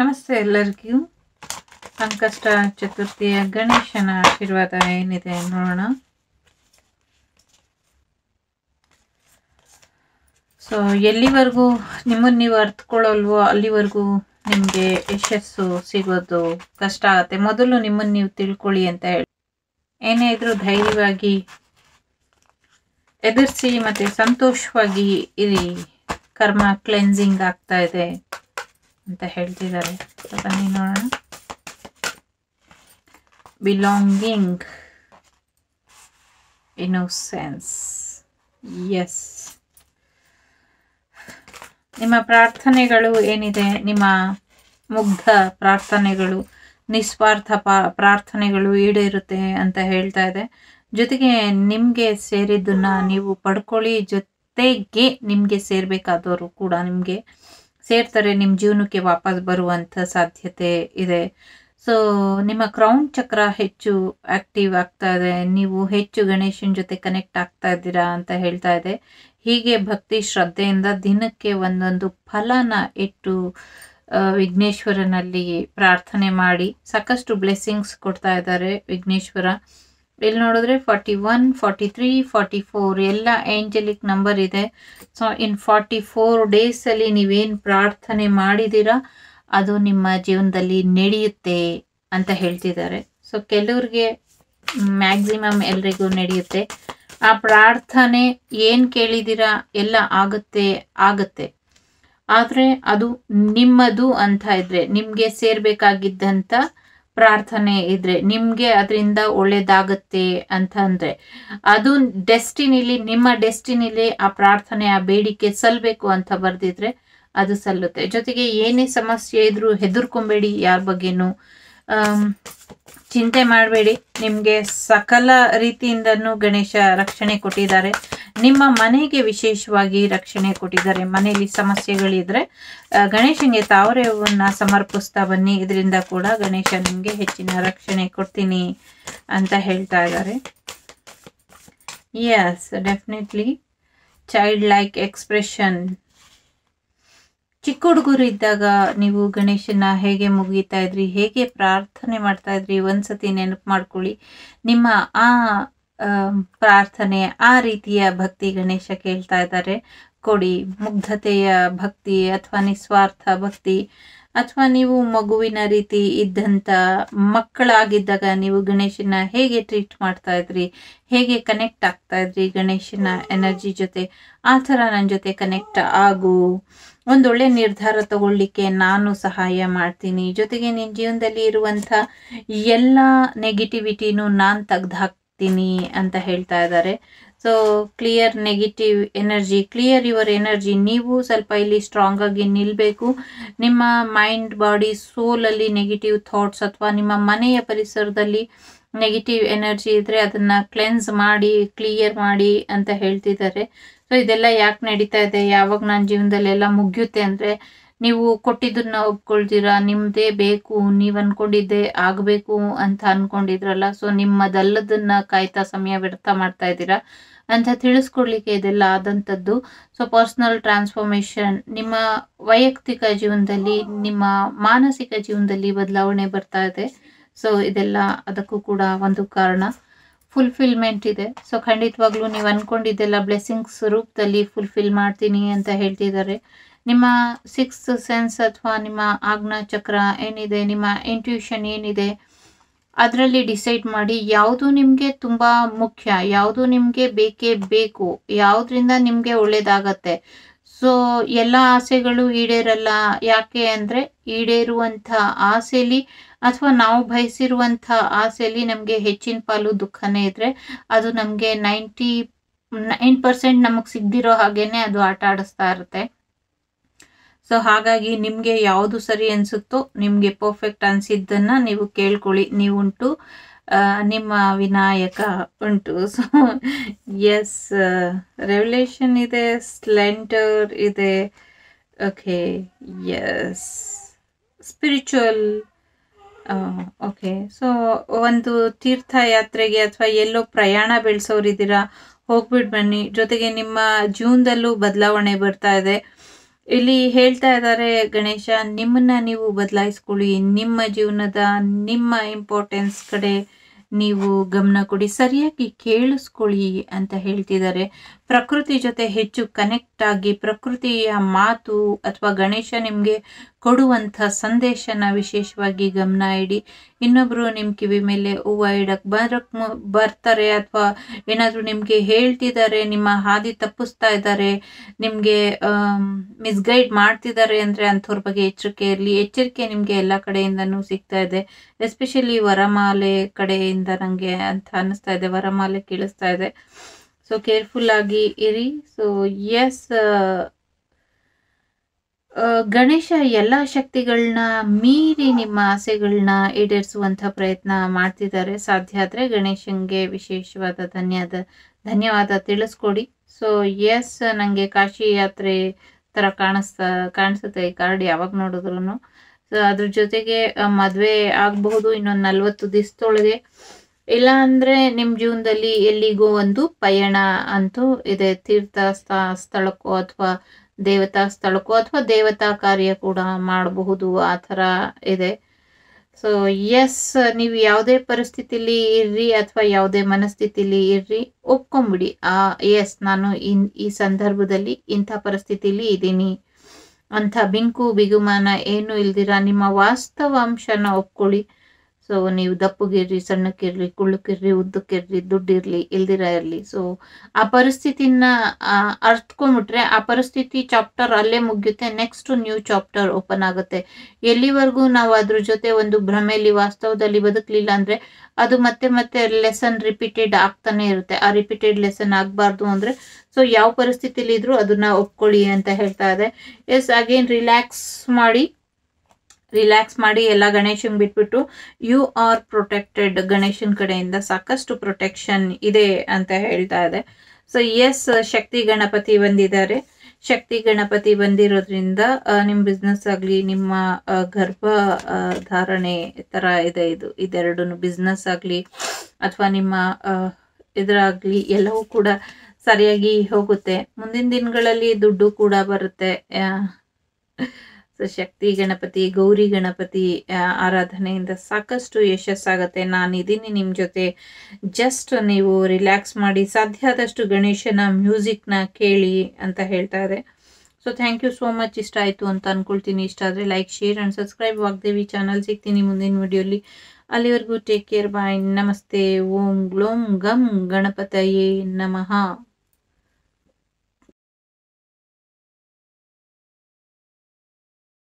ನಮಸ್ತೆ ಎಲ್ಲರಿಗೂ ಸಂಕಷ್ಟ ಚತುರ್ಥಿಯ ಗಣೇಶನ ಆಶೀರ್ವಾದ ಏನಿದೆ ನೋಡೋಣ ಸೊ ಎಲ್ಲಿವರೆಗೂ ನಿಮ್ಮನ್ನು ನೀವು ಅರ್ಥಕೊಳ್ಳಲ್ವೋ ಅಲ್ಲಿವರೆಗೂ ನಿಮಗೆ ಯಶಸ್ಸು ಸಿಗೋದು ಕಷ್ಟ ಆಗುತ್ತೆ ಮೊದಲು ನಿಮ್ಮನ್ನು ನೀವು ತಿಳ್ಕೊಳ್ಳಿ ಅಂತ ಹೇಳಿ ಏನೇ ಇದ್ರೂ ಧೈರ್ಯವಾಗಿ ಎದುರಿಸಿ ಮತ್ತು ಸಂತೋಷವಾಗಿ ಇರಿ ಕರ್ಮ ಕ್ಲೆನ್ಸಿಂಗ್ ಆಗ್ತಾ ಇದೆ ಅಂತ ಹೇಳ್ತಿದ್ದಾರೆ ಬನ್ನಿ ನೋಡೋಣ ಬಿಲಾಂಗಿಂಗ್ ಸೆನ್ಸ್ ಎಸ್ ನಿಮ್ಮ ಪ್ರಾರ್ಥನೆಗಳು ಏನಿದೆ ನಿಮ್ಮ ಮುಗ್ಧ ಪ್ರಾರ್ಥನೆಗಳು ನಿಸ್ವಾರ್ಥ ಪ್ರಾರ್ಥನೆಗಳು ಈಡೇರುತ್ತೆ ಅಂತ ಹೇಳ್ತಾ ಇದೆ ಜೊತೆಗೆ ನಿಮಗೆ ಸೇರಿದ್ದನ್ನು ನೀವು ಪಡ್ಕೊಳ್ಳಿ ಜೊತೆಗೆ ನಿಮಗೆ ಸೇರಬೇಕಾದವರು ಕೂಡ ನಿಮಗೆ ಸೇರ್ತಾರೆ ನಿಮ್ಮ ಜೀವನಕ್ಕೆ ವಾಪಸ್ ಬರುವಂಥ ಸಾಧ್ಯತೆ ಇದೆ ಸೊ ನಿಮ್ಮ ಕ್ರೌನ್ ಚಕ್ರ ಹೆಚ್ಚು ಆಕ್ಟಿವ್ ಆಗ್ತಾ ಇದೆ ನೀವು ಹೆಚ್ಚು ಗಣೇಶನ ಜೊತೆ ಕನೆಕ್ಟ್ ಆಗ್ತಾ ಇದ್ದೀರಾ ಅಂತ ಹೇಳ್ತಾ ಇದೆ ಹೀಗೆ ಭಕ್ತಿ ಶ್ರದ್ಧೆಯಿಂದ ದಿನಕ್ಕೆ ಒಂದೊಂದು ಫಲನ ಇಟ್ಟು ವಿಘ್ನೇಶ್ವರನಲ್ಲಿ ಪ್ರಾರ್ಥನೆ ಮಾಡಿ ಸಾಕಷ್ಟು ಬ್ಲೆಸ್ಸಿಂಗ್ಸ್ ಕೊಡ್ತಾ ಇದ್ದಾರೆ ವಿಘ್ನೇಶ್ವರ ಇಲ್ಲಿ ನೋಡಿದ್ರೆ forty one forty three forty four ಎಲ್ಲ ಏಂಜಲಿಕ್ ನಂಬರ್ ಇದೆ ಸೊ ಇನ್ ಫಾರ್ಟಿ ಫೋರ್ ಡೇಸಲ್ಲಿ ನೀವೇನು ಪ್ರಾರ್ಥನೆ ಮಾಡಿದ್ದೀರಾ ಅದು ನಿಮ್ಮ ಜೀವನದಲ್ಲಿ ನಡೆಯುತ್ತೆ ಅಂತ ಹೇಳ್ತಿದ್ದಾರೆ ಸೊ ಕೆಲವ್ರಿಗೆ ಮ್ಯಾಕ್ಸಿಮಮ್ ಎಲ್ರಿಗೂ ನಡೆಯುತ್ತೆ ಆ ಪ್ರಾರ್ಥನೆ ಏನು ಕೇಳಿದ್ದೀರಾ ಎಲ್ಲ ಆಗುತ್ತೆ ಆಗುತ್ತೆ ಆದರೆ ಅದು ನಿಮ್ಮದು ಅಂತ ಇದ್ರೆ ನಿಮಗೆ ಸೇರಬೇಕಾಗಿದ್ದಂಥ ಪ್ರಾರ್ಥನೆ ಇದ್ರೆ ನಿಮಗೆ ಅದರಿಂದ ಒಳ್ಳೇದಾಗತ್ತೆ ಅಂತ ಅಂದರೆ ಅದು ಡೆಸ್ಟಿನಿಲಿ ನಿಮ್ಮ ಡೆಸ್ಟಿನಿಲಿ ಆ ಪ್ರಾರ್ಥನೆ ಆ ಬೇಡಿಕೆ ಸಲ್ಲಬೇಕು ಅಂತ ಬರೆದಿದ್ರೆ ಅದು ಸಲ್ಲುತ್ತೆ ಜೊತೆಗೆ ಏನೇ ಸಮಸ್ಯೆ ಇದ್ರೂ ಹೆದರ್ಕೊಬೇಡಿ ಯಾರ ಬಗ್ಗೆನೂ ಚಿಂತೆ ಮಾಡಬೇಡಿ ನಿಮಗೆ ಸಕಲ ರೀತಿಯಿಂದನೂ ಗಣೇಶ ರಕ್ಷಣೆ ಕೊಟ್ಟಿದ್ದಾರೆ ನಿಮ್ಮ ಮನೆಗೆ ವಿಶೇಷವಾಗಿ ರಕ್ಷಣೆ ಕೊಟ್ಟಿದ್ದಾರೆ ಮನೆಯಲ್ಲಿ ಸಮಸ್ಯೆಗಳಿದ್ರೆ ಗಣೇಶನಿಗೆ ತಾವರೆವನ್ನು ಸಮರ್ಪಿಸ್ತಾ ಬನ್ನಿ ಇದರಿಂದ ಕೂಡ ಗಣೇಶ ನಿಮಗೆ ಹೆಚ್ಚಿನ ರಕ್ಷಣೆ ಕೊಡ್ತೀನಿ ಅಂತ ಹೇಳ್ತಾ ಇದ್ದಾರೆ yes definitely child like expression ಚಿಕ್ಕ ಹುಡುಗರು ಇದ್ದಾಗ ನೀವು ಗಣೇಶನ ಹೇಗೆ ಮುಗಿತಾ ಇದ್ರಿ ಹೇಗೆ ಪ್ರಾರ್ಥನೆ ಮಾಡ್ತಾ ಇದ್ರಿ ಒಂದ್ಸತಿ ನೆನಪು ಮಾಡ್ಕೊಳ್ಳಿ ನಿಮ್ಮ ಆ ಪ್ರಾರ್ಥನೆ ಆ ರೀತಿಯ ಭಕ್ತಿ ಗಣೇಶ ಕೇಳ್ತಾ ಇದ್ದಾರೆ ಕೊಡಿ ಮುಗ್ಧತೆಯ ಭಕ್ತಿ ಅಥವಾ ನಿಸ್ವಾರ್ಥ ಭಕ್ತಿ ಅಥವಾ ನೀವು ಮಗುವಿನ ರೀತಿ ಇದ್ದಂಥ ಮಕ್ಕಳಾಗಿದ್ದಾಗ ನೀವು ಗಣೇಶನ ಹೇಗೆ ಟ್ರೀಟ್ ಮಾಡ್ತಾ ಇದ್ರಿ ಹೇಗೆ ಕನೆಕ್ಟ್ ಆಗ್ತಾ ಇದ್ರಿ ಗಣೇಶನ ಎನರ್ಜಿ ಜೊತೆ ಆ ಥರ ನನ್ನ ಜೊತೆ ಕನೆಕ್ಟ್ ಆಗು ಒಂದೊಳ್ಳೆ ನಿರ್ಧಾರ ತಗೊಳ್ಳಿಕ್ಕೆ ನಾನು ಸಹಾಯ ಮಾಡ್ತೀನಿ ಜೊತೆಗೆ ನಿನ್ನ ಜೀವನದಲ್ಲಿ ಇರುವಂಥ ಎಲ್ಲ ನೆಗೆಟಿವಿಟಿನೂ ನಾನು ತೆಗೆದು ಮಾಡ್ತೀನಿ ಅಂತ ಹೇಳ್ತಾ ಇದ್ದಾರೆ so clear negative energy clear your energy ನೀವು ಸ್ವಲ್ಪ ಇಲ್ಲಿ ಸ್ಟ್ರಾಂಗ್ ಆಗಿ ನಿಲ್ಲಬೇಕು ನಿಮ್ಮ ಮೈಂಡ್ ಬಾಡಿ ಸೋಲಲ್ಲಿ ನೆಗೆಟಿವ್ ಥಾಟ್ಸ್ ಅಥವಾ ನಿಮ್ಮ ಮನೆಯ ಪರಿಸರದಲ್ಲಿ ನೆಗೆಟಿವ್ ಎನರ್ಜಿ ಇದ್ರೆ ಅದನ್ನು ಕ್ಲೆನ್ಸ್ ಮಾಡಿ ಕ್ಲಿಯರ್ ಮಾಡಿ ಅಂತ ಹೇಳ್ತಿದ್ದಾರೆ ಸೊ ಇದೆಲ್ಲ ಯಾಕೆ ನಡೀತಾ ಇದೆ ಯಾವಾಗ ನನ್ನ ಜೀವನದಲ್ಲೆಲ್ಲ ಮುಗಿಯುತ್ತೆ ಅಂದರೆ ನೀವು ಕೊಟ್ಟಿದ್ದನ್ನ ಒಪ್ಕೊಳ್ತೀರಾ ನಿಮ್ಮದೇ ಬೇಕು ನೀವು ಅನ್ಕೊಂಡಿದ್ದೆ ಆಗಬೇಕು ಅಂತ ಅನ್ಕೊಂಡಿದ್ರಲ್ಲ ಸೊ ನಿಮ್ಮದಲ್ಲದನ್ನ ಕಾಯ್ತಾ ಸಮಯ ವ್ಯರ್ಥ ಮಾಡ್ತಾ ಇದ್ದೀರಾ ಅಂತ ತಿಳಿಸ್ಕೊಡ್ಲಿಕ್ಕೆ ಇದೆಲ್ಲ ಆದಂಥದ್ದು ಸೊ ಪರ್ಸ್ನಲ್ ಟ್ರಾನ್ಸ್ಫಾರ್ಮೇಶನ್ ನಿಮ್ಮ ವೈಯಕ್ತಿಕ ಜೀವನದಲ್ಲಿ ನಿಮ್ಮ ಮಾನಸಿಕ ಜೀವನದಲ್ಲಿ ಬದಲಾವಣೆ ಬರ್ತಾ ಇದೆ ಸೊ ಇದೆಲ್ಲ ಅದಕ್ಕೂ ಕೂಡ ಒಂದು ಕಾರಣ ಫುಲ್ಫಿಲ್ಮೆಂಟ್ ಇದೆ ಸೊ ಖಂಡಿತವಾಗ್ಲೂ ನೀವು ಅನ್ಕೊಂಡಿದ್ದೆಲ್ಲ ಬ್ಲೆಸ್ಸಿಂಗ್ಸ್ ರೂಪದಲ್ಲಿ ಫುಲ್ಫಿಲ್ ಮಾಡ್ತೀನಿ ಅಂತ ಹೇಳ್ತಿದ್ದಾರೆ ನಿಮ್ಮ ಸಿಕ್ಸ್ ಸೆನ್ಸ್ ಅಥವಾ ನಿಮ್ಮ ಆಜ್ಞಾ ಚಕ್ರ ಏನಿದೆ ನಿಮ್ಮ ಇಂಟ್ಯೂಷನ್ ಏನಿದೆ ಅದರಲ್ಲಿ ಡಿಸೈಡ್ ಮಾಡಿ ಯಾವುದು ನಿಮಗೆ ತುಂಬ ಮುಖ್ಯ ಯಾವುದು ನಿಮಗೆ ಬೇಕೇ ಬೇಕು ಯಾವುದರಿಂದ ನಿಮಗೆ ಒಳ್ಳೆಯದಾಗತ್ತೆ ಸೊ ಎಲ್ಲ ಆಸೆಗಳು ಈಡೇರಲ್ಲ ಯಾಕೆ ಅಂದರೆ ಈಡೇರುವಂಥ ಆಸೆಯಲ್ಲಿ ಅಥವಾ ನಾವು ಬಯಸಿರುವಂಥ ಆಸೆಯಲ್ಲಿ ನಮಗೆ ಹೆಚ್ಚಿನ ಪಾಲು ದುಃಖನೇ ಇದ್ದರೆ ಅದು ನಮಗೆ ನೈಂಟಿ ನೈನ್ ಪರ್ಸೆಂಟ್ ನಮಗೆ ಸಿಗದಿರೋ ಹಾಗೇ ಅದು ಆಟ ಆಡಿಸ್ತಾ ಇರುತ್ತೆ ಸೊ ಹಾಗಾಗಿ ನಿಮಗೆ ಯಾವುದು ಸರಿ ಅನಿಸುತ್ತೋ ನಿಮಗೆ ಪರ್ಫೆಕ್ಟ್ ಅನಿಸಿದ್ದನ್ನು ನೀವು ಕೇಳ್ಕೊಳ್ಳಿ ನೀವುಂಟು ನಿಮ್ಮ ವಿನಾಯಕ ಉಂಟು ಸೊ ಎಸ್ ರೆವಲ್ಯೂಷನ್ ಇದೆ ಸ್ಲೆಂಡರ್ ಇದೆ okay yes spiritual okay so ಒಂದು ತೀರ್ಥಯಾತ್ರೆಗೆ ಅಥವಾ ಎಲ್ಲೋ ಪ್ರಯಾಣ ಬೆಳೆಸೋರಿದ್ದೀರಾ ಹೋಗ್ಬಿಟ್ಟು ಬನ್ನಿ ಜೊತೆಗೆ ನಿಮ್ಮ ಜೀವನದಲ್ಲೂ ಬದಲಾವಣೆ ಬರ್ತಾ ಇದೆ ಇಲ್ಲಿ ಹೇಳ್ತಾ ಇದ್ದಾರೆ ಗಣೇಶ ನಿಮ್ಮನ್ನ ನೀವು ಬದಲಾಯಿಸ್ಕೊಳ್ಳಿ ನಿಮ್ಮ ಜೀವನದ ನಿಮ್ಮ ಇಂಪಾರ್ಟೆನ್ಸ್ ಕಡೆ ನೀವು ಗಮನ ಕೊಡಿ ಸರಿಯಾಗಿ ಕೇಳಿಸ್ಕೊಳ್ಳಿ ಅಂತ ಹೇಳ್ತಿದ್ದಾರೆ ಪ್ರಕೃತಿ ಜೊತೆ ಹೆಚ್ಚು ಕನೆಕ್ಟ್ ಆಗಿ ಪ್ರಕೃತಿಯ ಮಾತು ಅಥವಾ ಗಣೇಶ ನಿಮಗೆ ಕೊಡುವಂಥ ಸಂದೇಶನ ವಿಶೇಷವಾಗಿ ಗಮನ ಇಡಿ ಇನ್ನೊಬ್ಬರು ನಿಮ್ಮ ಕಿವಿ ಮೇಲೆ ಹೂವು ಇಡಕ್ಕೆ ಬರಕ್ಕೆ ಬರ್ತಾರೆ ಅಥವಾ ಏನಾದರೂ ನಿಮಗೆ ಹೇಳ್ತಿದ್ದಾರೆ ನಿಮ್ಮ ಹಾದಿ ತಪ್ಪಿಸ್ತಾ ಇದ್ದಾರೆ ನಿಮಗೆ ಮಿಸ್ಗೈಡ್ ಮಾಡ್ತಿದ್ದಾರೆ ಅಂದರೆ ಅಂಥವ್ರ ಬಗ್ಗೆ ಎಚ್ಚರಿಕೆ ಇರಲಿ ಎಚ್ಚರಿಕೆ ನಿಮಗೆ ಎಲ್ಲ ಕಡೆಯಿಂದನೂ ಸಿಗ್ತಾ ಇದೆ ಎಸ್ಪೆಷಲಿ ವರಮಾಲೆ ಕಡೆಯಿಂದ ನನಗೆ ಅಂತ ಅನ್ನಿಸ್ತಾ ಇದೆ ವರಮಾಲೆ ಕೇಳಿಸ್ತಾ ಇದೆ ಸೊ ಕೇರ್ಫುಲ್ ಆಗಿ ಇರಿ so yes uh, uh, Ganesha ಎಲ್ಲ ಶಕ್ತಿಗಳನ್ನ ಮೀರಿ ನಿಮ್ಮ ಆಸೆಗಳನ್ನ ಈಡೇರಿಸುವಂಥ ಪ್ರಯತ್ನ ಮಾಡ್ತಿದ್ದಾರೆ ಸಾಧ್ಯ ಆದ್ರೆ ಗಣೇಶನ್ಗೆ ವಿಶೇಷವಾದ ಧನ್ಯವಾದ ಧನ್ಯವಾದ ತಿಳಿಸ್ಕೊಡಿ ಸೊ ಎಸ್ ನಂಗೆ ಕಾಶಿ ಯಾತ್ರೆ ತರ ಕಾಣಿಸ್ತಾ ಕಾಣಿಸುತ್ತೆ ಈ ಕಾರ್ಡ್ ಯಾವಾಗ ನೋಡಿದ್ರು ಸೊ ಅದ್ರ ಜೊತೆಗೆ ಮದುವೆ ಆಗಬಹುದು ಇನ್ನೊಂದು ನಲ್ವತ್ತು ದಿವಸದೊಳಗೆ ಇಲ್ಲ ಅಂದರೆ ನಿಮ್ಮ ಜೀವನದಲ್ಲಿ ಎಲ್ಲಿಗೂ ಒಂದು ಪಯಣ ಅಂತೂ ಇದೆ ತೀರ್ಥ ಸ್ಥಳಕ್ಕೋ ಅಥವಾ ದೇವತಾ ಸ್ಥಳಕ್ಕೋ ಅಥವಾ ದೇವತಾ ಕಾರ್ಯ ಕೂಡ ಮಾಡಬಹುದು ಆ ಥರ ಇದೆ ಸೊ ಎಸ್ ನೀವು ಯಾವುದೇ ಪರಿಸ್ಥಿತಿಲಿ ಇರ್ರಿ ಅಥವಾ ಯಾವುದೇ ಮನಸ್ಥಿತಿಲಿ ಇರ್ರಿ ಒಪ್ಕೊಂಬಿಡಿ ಆ ಎಸ್ ನಾನು ಇನ್ ಈ ಸಂದರ್ಭದಲ್ಲಿ ಇಂಥ ಪರಿಸ್ಥಿತಿಲಿ ಇದ್ದೀನಿ ಅಂಥ ಬಿಂಕು ಬಿಗುಮಾನ ಏನೂ ಇಲ್ದಿರ ನಿಮ್ಮ ವಾಸ್ತವಾಂಶನ ಒಪ್ಕೊಳ್ಳಿ ಸೊ ನೀವು ದಪ್ಪಗಿರ್ರಿ ಸಣ್ಣಕ್ಕಿರ್ರಿ ಕುಳ್ಳಕ್ಕಿರ್ರಿ ಉದ್ದಕ್ಕಿರ್ರಿ ದುಡ್ಡಿರಲಿ ಇಲ್ದಿರ ಇರಲಿ ಸೊ ಆ ಪರಿಸ್ಥಿತಿನ ಅರ್ತ್ಕೊಂಡ್ಬಿಟ್ರೆ ಆ ಪರಿಸ್ಥಿತಿ ಚಾಪ್ಟರ್ ಅಲ್ಲೇ ಮುಗಿಯುತ್ತೆ ನೆಕ್ಸ್ಟ್ ನ್ಯೂ ಚಾಪ್ಟರ್ ಓಪನ್ ಆಗುತ್ತೆ ಎಲ್ಲಿವರೆಗೂ ನಾವು ಅದ್ರ ಜೊತೆ ಒಂದು ಭ್ರಮೆಯಲ್ಲಿ ವಾಸ್ತವದಲ್ಲಿ ಬದುಕಲಿಲ್ಲ ಅಂದ್ರೆ ಅದು ಮತ್ತೆ ಮತ್ತೆ ಲೆಸನ್ ರಿಪೀಟೆಡ್ ಆಗ್ತಾನೆ ಇರುತ್ತೆ ಆ ರಿಪೀಟೆಡ್ ಲೆಸನ್ ಆಗಬಾರ್ದು ಅಂದ್ರೆ ಸೊ ಯಾವ ಪರಿಸ್ಥಿತಿಲಿ ಇದ್ರೂ ಅದನ್ನ ಒಪ್ಕೊಳ್ಳಿ ಅಂತ ಹೇಳ್ತಾ ಇದೆ ಎಸ್ ಅಗೇನ್ ರಿಲ್ಯಾಕ್ಸ್ ಮಾಡಿ ರಿಲ್ಯಾಕ್ಸ್ ಮಾಡಿ ಎಲ್ಲ ಗಣೇಶನ್ ಬಿಟ್ಬಿಟ್ಟು ಯು ಆರ್ ಪ್ರೊಟೆಕ್ಟೆಡ್ ಗಣೇಶನ್ ಕಡೆಯಿಂದ ಸಾಕಷ್ಟು ಪ್ರೊಟೆಕ್ಷನ್ ಇದೆ ಅಂತ ಹೇಳ್ತಾ ಇದೆ ಸೊ ಎಸ್ ಶಕ್ತಿ ಗಣಪತಿ ಬಂದಿದ್ದಾರೆ ಶಕ್ತಿ ಗಣಪತಿ ಬಂದಿರೋದ್ರಿಂದ ನಿಮ್ಮ ಬಿಸ್ನೆಸ್ ಆಗಲಿ ನಿಮ್ಮ ಗರ್ಭ ಧಾರಣೆ ಥರ ಇದೆ ಇದು ಇದೆರಡೂ ಬಿಸ್ನೆಸ್ ಆಗಲಿ ಅಥವಾ ನಿಮ್ಮ ಇದರಾಗಲಿ ಎಲ್ಲವೂ ಕೂಡ ಸರಿಯಾಗಿ ಹೋಗುತ್ತೆ ಮುಂದಿನ ದಿನಗಳಲ್ಲಿ ದುಡ್ಡು ಕೂಡ ಬರುತ್ತೆ ಸೊ ಶಕ್ತಿ ಗಣಪತಿ ಗೌರಿ ಗಣಪತಿ ಆರಾಧನೆಯಿಂದ ಸಾಕಷ್ಟು ಯಶಸ್ಸಾಗುತ್ತೆ ನಾನಿದ್ದೀನಿ ನಿಮ್ಮ ಜೊತೆ ಜಸ್ಟ್ ನೀವು ರಿಲ್ಯಾಕ್ಸ್ ಮಾಡಿ ಸಾಧ್ಯ ಆದಷ್ಟು ಗಣೇಶನ ಮ್ಯೂಸಿಕ್ನ ಕೇಳಿ ಅಂತ ಹೇಳ್ತಾ ಇದೆ so thank you so much ಇಷ್ಟ ಆಯಿತು ಅಂತ ಅಂದ್ಕೊಳ್ತೀನಿ ಇಷ್ಟ ಆದರೆ like share and subscribe Vagdevi channel ಸಿಗ್ತೀನಿ ಮುಂದಿನ ವಿಡಿಯೋಲಿ ಅಲ್ಲಿವರೆಗೂ ಟೇಕ್ ಕೇರ್ ಬಾಯ್ ನಮಸ್ತೆ ಓಂ ಗ್ಲೋಂ ಗಮ್ ಗಣಪತಯೇ ನಮಃ